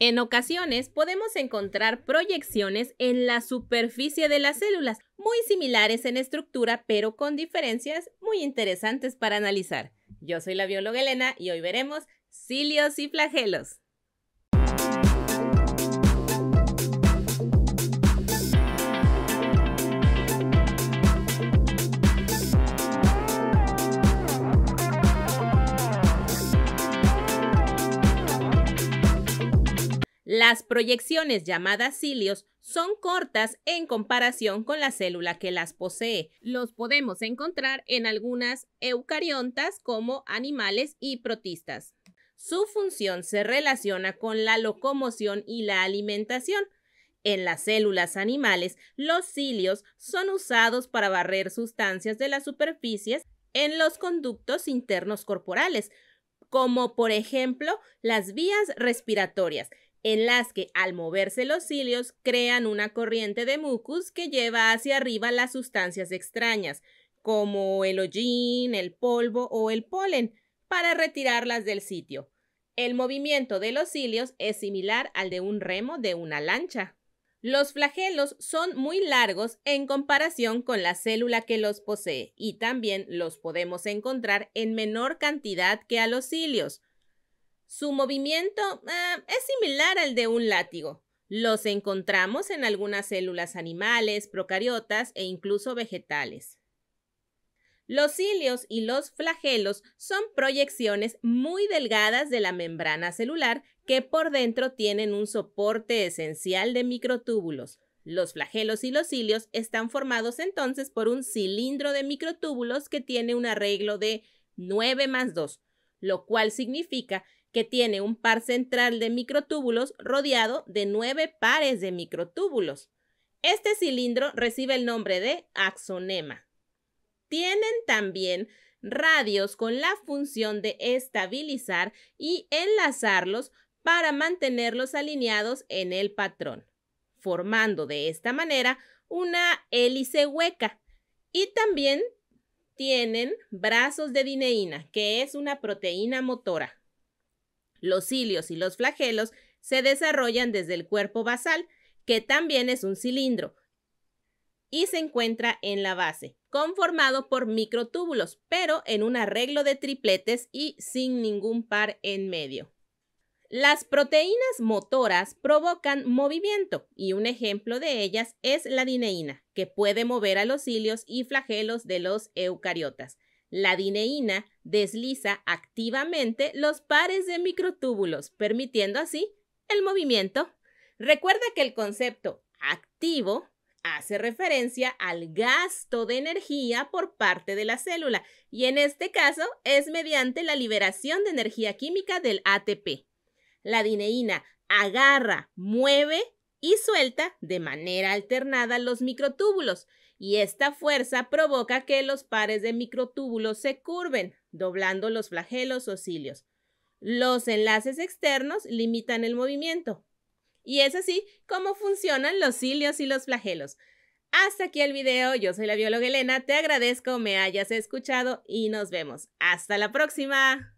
En ocasiones podemos encontrar proyecciones en la superficie de las células, muy similares en estructura, pero con diferencias muy interesantes para analizar. Yo soy la bióloga Elena y hoy veremos cilios y flagelos. Las proyecciones llamadas cilios son cortas en comparación con la célula que las posee. Los podemos encontrar en algunas eucariontas como animales y protistas. Su función se relaciona con la locomoción y la alimentación. En las células animales, los cilios son usados para barrer sustancias de las superficies en los conductos internos corporales, como por ejemplo las vías respiratorias, en las que al moverse los cilios crean una corriente de mucus que lleva hacia arriba las sustancias extrañas, como el hollín, el polvo o el polen, para retirarlas del sitio. El movimiento de los cilios es similar al de un remo de una lancha. Los flagelos son muy largos en comparación con la célula que los posee y también los podemos encontrar en menor cantidad que a los cilios. Su movimiento ah, es similar al de un látigo. Los encontramos en algunas células animales, procariotas e incluso vegetales. Los cilios y los flagelos son proyecciones muy delgadas de la membrana celular que por dentro tienen un soporte esencial de microtúbulos. Los flagelos y los cilios están formados entonces por un cilindro de microtúbulos que tiene un arreglo de 9 más 2, lo cual significa que tiene un par central de microtúbulos rodeado de nueve pares de microtúbulos. Este cilindro recibe el nombre de axonema. Tienen también radios con la función de estabilizar y enlazarlos para mantenerlos alineados en el patrón, formando de esta manera una hélice hueca. Y también tienen brazos de dineína, que es una proteína motora. Los cilios y los flagelos se desarrollan desde el cuerpo basal, que también es un cilindro, y se encuentra en la base, conformado por microtúbulos, pero en un arreglo de tripletes y sin ningún par en medio. Las proteínas motoras provocan movimiento y un ejemplo de ellas es la dineína, que puede mover a los cilios y flagelos de los eucariotas. La dineína desliza activamente los pares de microtúbulos, permitiendo así el movimiento. Recuerda que el concepto activo hace referencia al gasto de energía por parte de la célula y en este caso es mediante la liberación de energía química del ATP. La dineína agarra, mueve y suelta de manera alternada los microtúbulos y esta fuerza provoca que los pares de microtúbulos se curven, doblando los flagelos o cilios. Los enlaces externos limitan el movimiento. Y es así como funcionan los cilios y los flagelos. Hasta aquí el video, yo soy la bióloga Elena, te agradezco me hayas escuchado y nos vemos. Hasta la próxima.